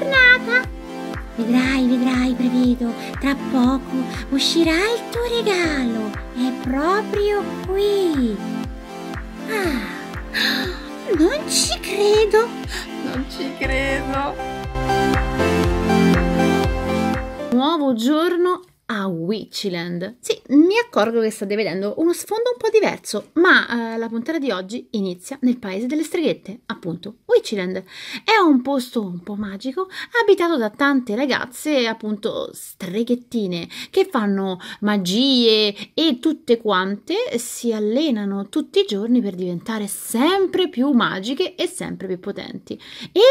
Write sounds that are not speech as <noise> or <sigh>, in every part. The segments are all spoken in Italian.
giornata. Vedrai, vedrai, prevedo, tra poco uscirà il tuo regalo. È proprio qui. Ah, non ci credo. Non ci credo. Nuovo giorno a Witchland. Sì, mi accorgo che state vedendo uno sfondo un po' diverso, ma eh, la puntata di oggi inizia nel paese delle streghette, appunto Witchland. È un posto un po' magico, abitato da tante ragazze, appunto streghettine, che fanno magie e tutte quante si allenano tutti i giorni per diventare sempre più magiche e sempre più potenti. E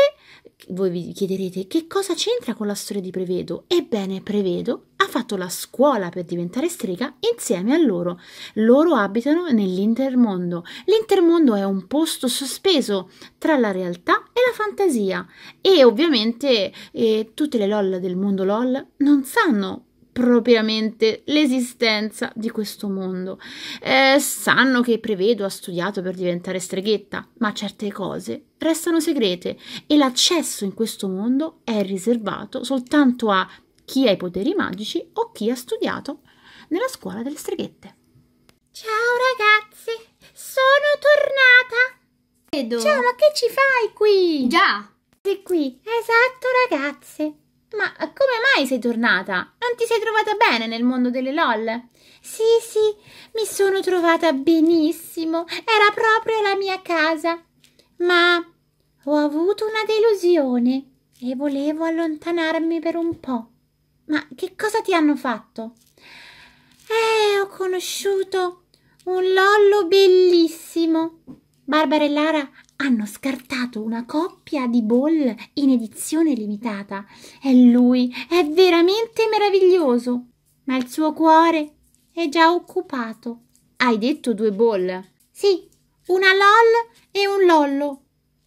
voi vi chiederete che cosa c'entra con la storia di Prevedo? Ebbene, Prevedo ha fatto la scuola per diventare strega insieme a loro. Loro abitano nell'intermondo. L'intermondo è un posto sospeso tra la realtà e la fantasia e ovviamente eh, tutte le LOL del mondo LOL non sanno propriamente l'esistenza di questo mondo. Eh, sanno che Prevedo ha studiato per diventare streghetta, ma certe cose restano segrete e l'accesso in questo mondo è riservato soltanto a chi ha i poteri magici o chi ha studiato nella scuola delle streghette. Ciao ragazzi, sono tornata. Ciao, ma che ci fai qui? Già. Sei qui. Esatto, ragazze. Ma come mai sei tornata? Non ti sei trovata bene nel mondo delle LOL? Sì, sì, mi sono trovata benissimo. Era proprio la mia casa. Ma ho avuto una delusione e volevo allontanarmi per un po'. Ma che cosa ti hanno fatto? Eh, ho conosciuto un lollo bellissimo. Barbara e Lara hanno scartato una coppia di ball in edizione limitata. E lui, è veramente meraviglioso. Ma il suo cuore è già occupato. Hai detto due ball? Sì, una LOL e un Lollo.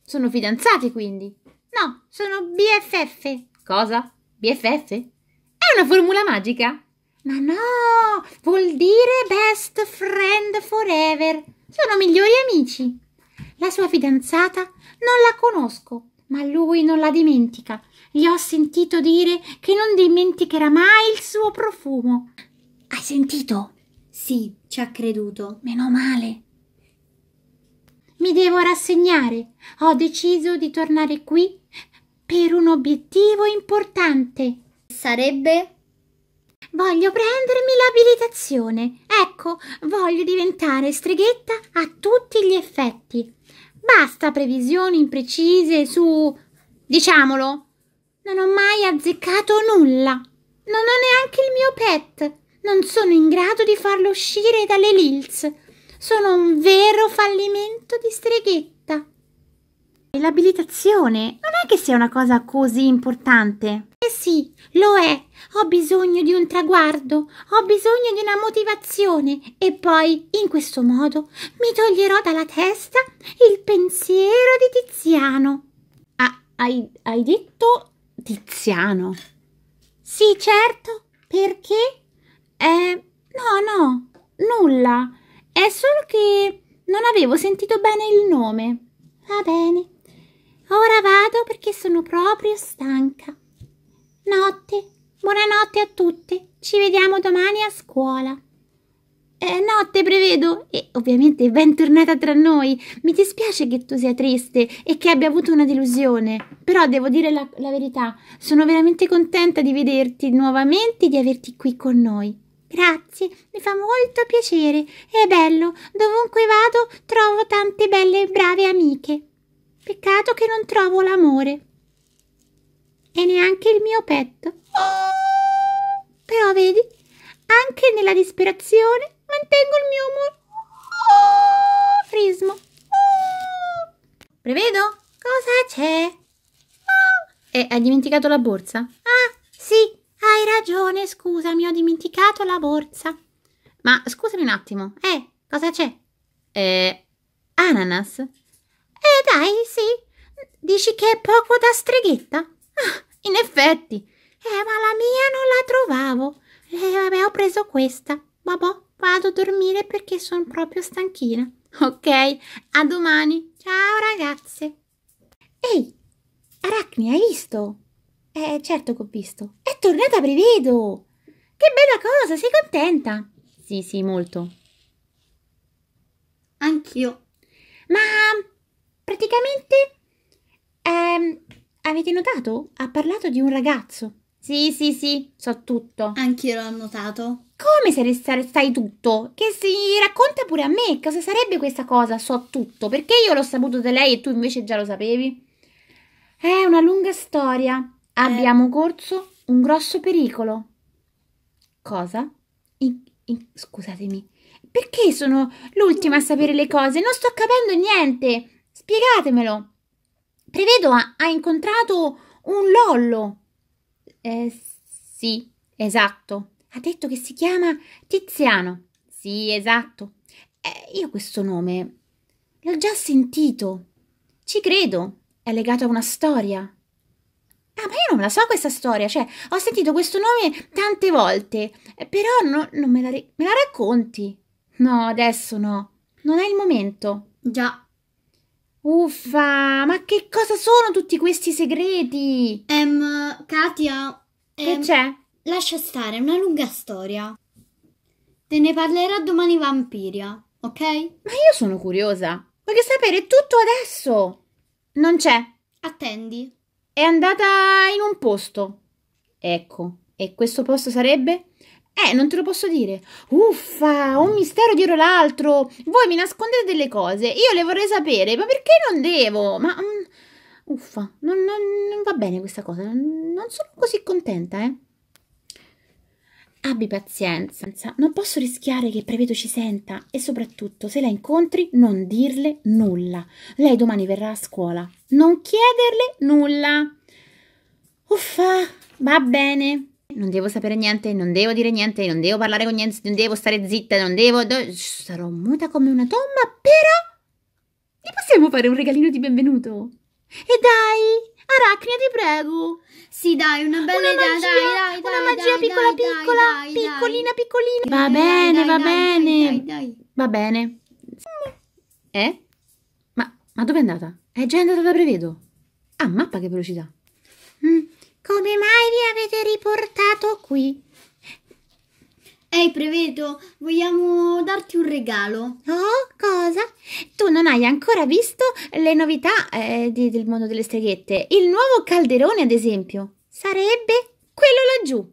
Sono fidanzati quindi? No, sono BFF. Cosa? BFF? È una formula magica? Ma no, vuol dire best friend forever. Sono migliori amici. La sua fidanzata non la conosco, ma lui non la dimentica. Gli ho sentito dire che non dimenticherà mai il suo profumo. Hai sentito? Sì, ci ha creduto. Meno male. Mi devo rassegnare. Ho deciso di tornare qui per un obiettivo importante. Sarebbe? Voglio prendermi l'abilitazione. Ecco, voglio diventare streghetta a tutti gli effetti basta previsioni imprecise su... diciamolo, non ho mai azzeccato nulla. Non ho neanche il mio pet. Non sono in grado di farlo uscire dalle Lils. Sono un vero fallimento di streghetta. E l'abilitazione non è che sia una cosa così importante. Eh sì, lo è. Ho bisogno di un traguardo, ho bisogno di una motivazione e poi, in questo modo, mi toglierò dalla testa il pensiero di Tiziano. Ah, hai, hai detto Tiziano? Sì, certo. Perché? Eh, no, no, nulla. È solo che non avevo sentito bene il nome. Va bene. Ora vado perché sono proprio stanca. Notte, buonanotte a tutte. Ci vediamo domani a scuola. Eh, notte, prevedo. E ovviamente bentornata tra noi. Mi dispiace che tu sia triste e che abbia avuto una delusione. Però devo dire la, la verità. Sono veramente contenta di vederti nuovamente e di averti qui con noi. Grazie, mi fa molto piacere. È bello. Dovunque vado trovo tante belle e brave amiche. Peccato che non trovo l'amore. E neanche il mio petto. Però vedi, anche nella disperazione mantengo il mio amore. Frismo. Prevedo? Cosa c'è? E hai dimenticato la borsa? Ah, sì, hai ragione, scusami, ho dimenticato la borsa. Ma scusami un attimo, eh, cosa c'è? Eh, ananas? Eh dai, sì. Dici che è poco da streghetta? Ah, in effetti. Eh, ma la mia non la trovavo. Eh, vabbè, ho preso questa. Babò, vado a dormire perché sono proprio stanchina. Ok, a domani. Ciao ragazze. Ehi, Aracni, hai visto? Eh, certo che ho visto. È tornata a Brivedo. Che bella cosa, sei contenta? Sì, sì, molto. Anch'io. Ma praticamente, ehm, avete notato? Ha parlato di un ragazzo. Sì, sì, sì, so tutto. Anch'io l'ho notato. Come se stai tutto? Che si racconta pure a me. Cosa sarebbe questa cosa? So tutto. Perché io l'ho saputo da lei e tu invece già lo sapevi? È una lunga storia. Eh. Abbiamo corso un grosso pericolo. Cosa? In, in, scusatemi. Perché sono l'ultima a sapere le cose? Non sto capendo niente. Spiegatemelo. Prevedo ha, ha incontrato un Lollo. Eh, sì, esatto. Ha detto che si chiama Tiziano. Sì, esatto. Eh, io questo nome l'ho già sentito. Ci credo. È legato a una storia. Ah, ma io non la so questa storia. Cioè, ho sentito questo nome tante volte. Però no, non me la, me la racconti. No, adesso no. Non è il momento. Già, Uffa, ma che cosa sono tutti questi segreti? Ehm, Katia. Che ehm, c'è? Lascia stare, è una lunga storia. Te ne parlerà domani Vampiria, ok? Ma io sono curiosa. Voglio sapere tutto adesso. Non c'è. Attendi. È andata in un posto. Ecco, e questo posto sarebbe? Eh, non te lo posso dire. Uffa, un mistero dietro l'altro. Voi mi nascondete delle cose. Io le vorrei sapere, ma perché non devo? Ma... Um, uffa, non, non, non, va bene questa cosa. Non sono così contenta, eh. Abbi pazienza. Non posso rischiare che Preveto ci senta. E soprattutto, se la incontri, non dirle nulla. Lei domani verrà a scuola. Non chiederle nulla. Uffa, va bene non devo sapere niente, non devo dire niente, non devo parlare con niente, non devo stare zitta, non devo... sarò muta come una tomba, però... Gli possiamo fare un regalino di benvenuto? E dai, Aracnia, ti prego. Sì, dai, una bella una idea, magia, dai, dai, Una dai, magia dai, piccola, dai, piccola, piccolina, piccolina. Va bene, va bene. Dai, Va bene. Eh? Ma, ma dove è andata? È già andata da Prevedo. Ah, mappa che velocità. Mm. Come mai mi avete riportato qui? Ehi, hey, Preveto, vogliamo darti un regalo. Oh, cosa? Tu non hai ancora visto le novità eh, di, del mondo delle streghette. Il nuovo calderone, ad esempio. Sarebbe quello laggiù.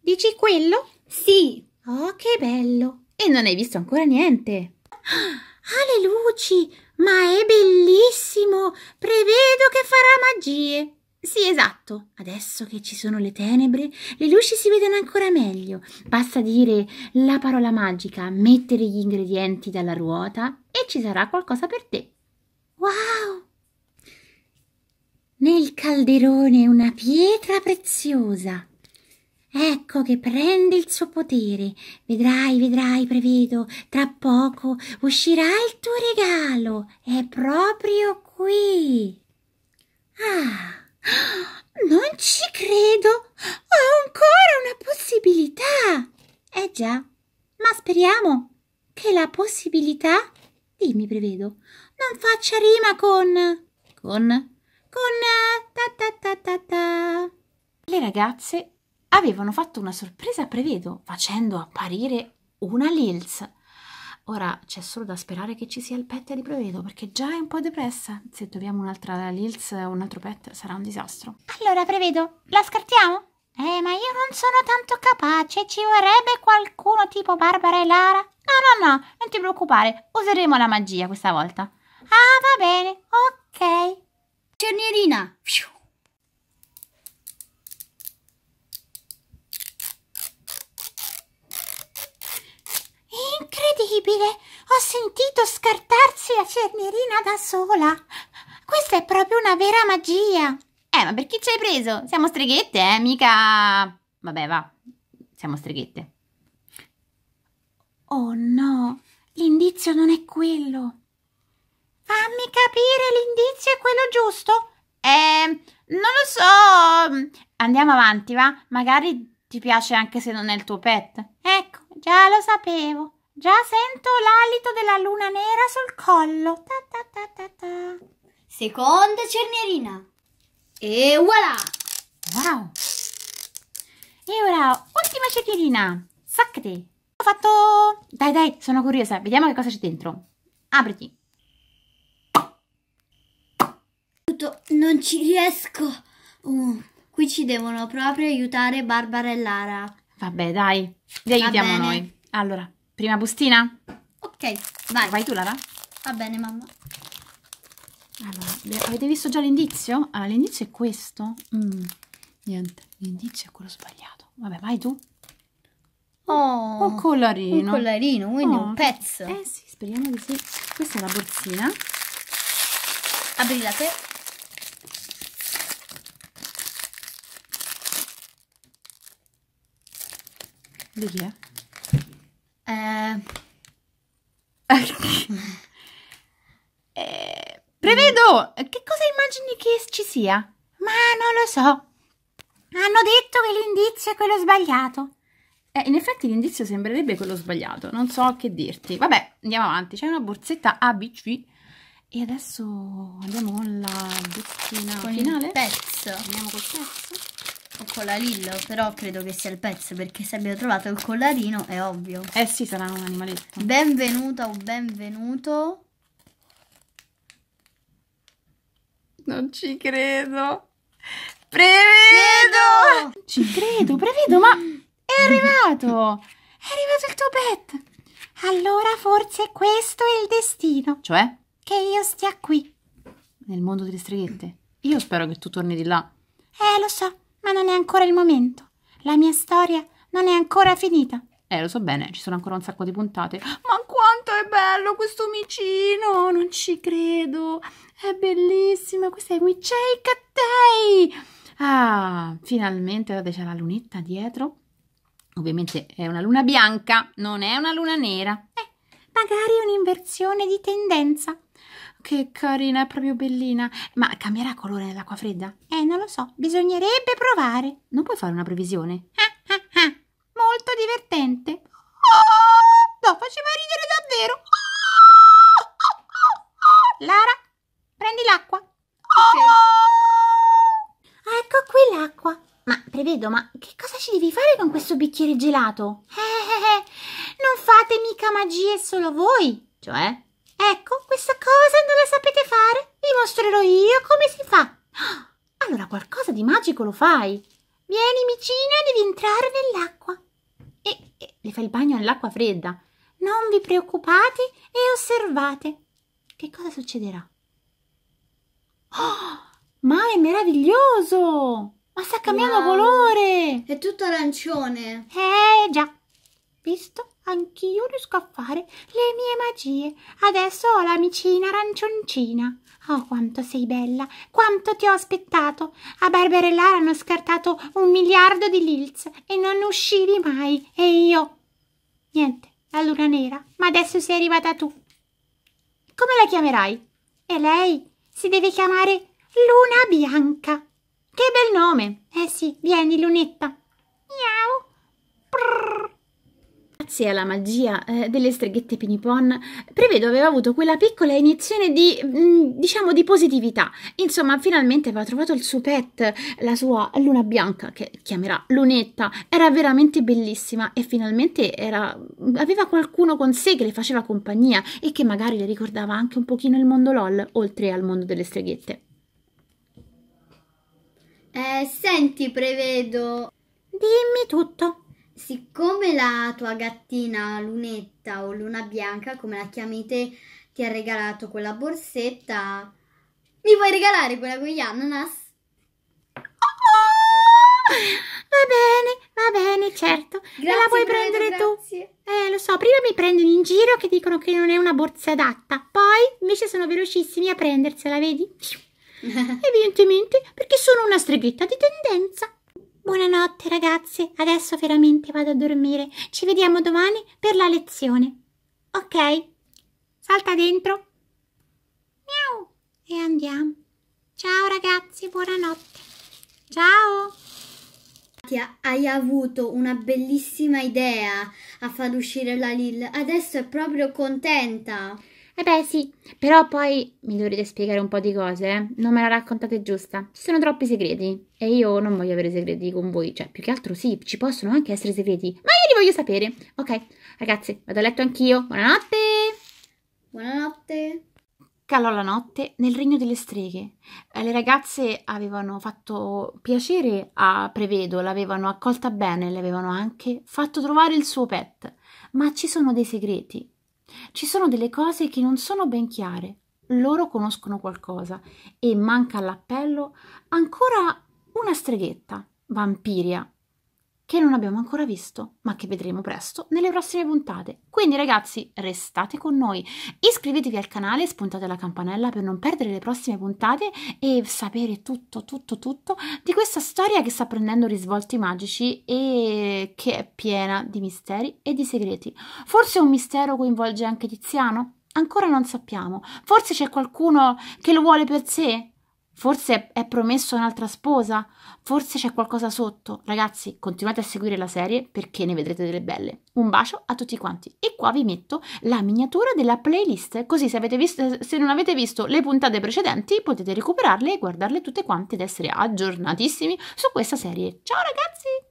Dici quello? Sì. Oh, che bello. E non hai visto ancora niente. Ah, <gasps> le luci! Ma è bellissimo! Prevedo che farà magie! Sì, esatto. Adesso che ci sono le tenebre, le luci si vedono ancora meglio. Basta dire la parola magica, mettere gli ingredienti dalla ruota e ci sarà qualcosa per te. Wow! Nel calderone una pietra preziosa. Ecco che prende il suo potere. Vedrai, vedrai, prevedo, tra poco uscirà il tuo regalo. È proprio qui. Ah! Non ci credo! Ho ancora una possibilità! Eh già, ma speriamo che la possibilità, dimmi prevedo, non faccia rima con... con... con... ta ta ta ta ta. Le ragazze avevano fatto una sorpresa a Prevedo facendo apparire una Lils Ora c'è solo da sperare che ci sia il pet di prevedo, perché già è un po' depressa. Se troviamo un'altra Lils o un altro pet sarà un disastro. Allora prevedo, la scartiamo? Eh, ma io non sono tanto capace, ci vorrebbe qualcuno tipo Barbara e Lara? No, no, no, non ti preoccupare, useremo la magia questa volta. Ah, va bene, ok. Cernerina! Fiu. Incredibile! Ho sentito scartarsi la cernerina da sola. Questa è proprio una vera magia. Eh, ma per chi ci hai preso? Siamo streghette, eh? Mica... Vabbè, va. Siamo streghette. Oh no, l'indizio non è quello. Fammi capire, l'indizio è quello giusto? Eh, non lo so. Andiamo avanti, va? Magari ti piace anche se non è il tuo pet. Ecco, già lo sapevo. Già sento l'alito della luna nera sul collo. Ta ta ta ta ta. Seconda cernierina. E voilà! Wow! E ora, ultima cernierina. Sacchete. Ho fatto... Dai, dai, sono curiosa. Vediamo che cosa c'è dentro. Apriti. Non ci riesco. Uh, qui ci devono proprio aiutare Barbara e Lara. Vabbè, dai. Vi aiutiamo noi. Allora, Prima bustina? Ok, vai. Vai tu, Lara. Va bene, mamma. Allora, avete visto già l'indizio? Allora, l'indizio è questo. Mm, niente, l'indizio è quello sbagliato. Vabbè, vai tu. Oh, un collarino. Un collarino, quindi oh, un pezzo. Eh sì, speriamo di sì. Questa è la borsina. Aprila te. Di chi eh? è? Eh. <laughs> eh... prevedo! Che cosa immagini che ci sia? Ma non lo so. Hanno detto che l'indizio è quello sbagliato. Eh, in effetti l'indizio sembrerebbe quello sbagliato, non so che dirti. Vabbè, andiamo avanti. C'è una borsetta ABC e adesso andiamo con la bustina con finale. Il pezzo. Andiamo col pezzo collalillo, però credo che sia il pezzo, perché se abbiamo trovato il collarino è ovvio. Eh sì, sarà un animaletto. Benvenuta o benvenuto. Non ci credo. Prevedo! Credo! Ci credo, prevedo, ma è <laughs> arrivato! È arrivato il tuo pet! Allora forse questo è il destino. Cioè? Che io stia qui. Nel mondo delle streghette. Io spero che tu torni di là. Eh, lo so. Ma non è ancora il momento. La mia storia non è ancora finita. Eh, lo so bene, ci sono ancora un sacco di puntate. Ma quanto è bello questo micino! Non ci credo! È bellissima! Questa è Witchei Cattei! Ah, finalmente guardate, c'è la lunetta dietro. Ovviamente è una luna bianca, non è una luna nera. Eh, magari un'inversione di tendenza. Che carina, è proprio bellina. Ma cambierà colore nell'acqua fredda? Eh, non lo so, bisognerebbe provare. Non puoi fare una previsione? Ah, ah, ah. Molto divertente. Oh, no, faceva ridere davvero. Oh, oh, Lara, prendi l'acqua. Okay. Ecco qui l'acqua. Ma prevedo, ma che cosa ci devi fare con questo bicchiere gelato? Eh, eh, eh. non fate mica magie solo voi. Cioè? Ecco, questa cosa non la sapete fare? Vi mostrerò io come si fa. <gasps> Allora qualcosa di magico lo fai. Vieni, micina, devi entrare nell'acqua. E, e le fai il bagno all'acqua fredda. Non vi preoccupate e osservate. Che cosa succederà? Oh, <gasps> ma è meraviglioso! Ma sta cambiando wow. colore! È tutto arancione! Eh già, visto? Anch'io riesco a fare le mie magie. Adesso ho l'amicina arancioncina. Oh, quanto sei bella, quanto ti ho aspettato. A Barberellara hanno scartato un miliardo di Lils e non uscivi mai. E io... Niente, la luna nera, ma adesso sei arrivata tu. Come la chiamerai? E lei si deve chiamare Luna Bianca. Che bel nome! Eh sì, vieni, lunetta. Miau. Prrr grazie alla magia eh, delle streghette pinipon, Prevedo aveva avuto quella piccola iniezione di, mh, mm, diciamo, di positività. Insomma, finalmente aveva trovato il suo pet, la sua luna bianca, che chiamerà Lunetta. Era veramente bellissima e finalmente era, aveva qualcuno con sé che le faceva compagnia e che magari le ricordava anche un pochino il mondo LOL, oltre al mondo delle streghette. Eh, senti, prevedo. Dimmi tutto siccome la tua gattina lunetta o luna bianca, come la chiamate, ti ha regalato quella borsetta, mi vuoi regalare quella con gli ananas? Oh, va bene, va bene, certo. Grazie, la vuoi credo, prendere grazie. tu? Eh, lo so, prima mi prendono in giro che dicono che non è una borsa adatta. Poi invece sono velocissimi a prendersela, vedi? <laughs> Evidentemente perché sono una streghetta di tendenza. Buonanotte ragazze, adesso veramente vado a dormire. Ci vediamo domani per la lezione. Ok, salta dentro. Miau! E andiamo. Ciao ragazzi, buonanotte. Ciao! Hai avuto una bellissima idea a far uscire la Lil. Adesso è proprio contenta. Eh beh sì, però poi mi dovrete spiegare un po' di cose, eh. non me la raccontate giusta. Ci sono troppi segreti e io non voglio avere segreti con voi, cioè più che altro sì, ci possono anche essere segreti, ma io li voglio sapere. Ok, ragazzi, vado a letto anch'io, buonanotte! Buonanotte! Calò la notte nel regno delle streghe. Eh, le ragazze avevano fatto piacere a Prevedo, l'avevano accolta bene, le avevano anche fatto trovare il suo pet. Ma ci sono dei segreti ci sono delle cose che non sono ben chiare, loro conoscono qualcosa e manca all'appello ancora una streghetta, vampiria che non abbiamo ancora visto, ma che vedremo presto nelle prossime puntate. Quindi ragazzi, restate con noi, iscrivetevi al canale, spuntate la campanella per non perdere le prossime puntate e sapere tutto, tutto, tutto di questa storia che sta prendendo risvolti magici e che è piena di misteri e di segreti. Forse un mistero coinvolge anche Tiziano? Ancora non sappiamo. Forse c'è qualcuno che lo vuole per sé? Forse è promesso un'altra sposa? Forse c'è qualcosa sotto? Ragazzi, continuate a seguire la serie perché ne vedrete delle belle. Un bacio a tutti quanti. E qua vi metto la miniatura della playlist, così se, visto, se non avete visto le puntate precedenti potete recuperarle e guardarle tutte quante ed essere aggiornatissimi su questa serie. Ciao ragazzi!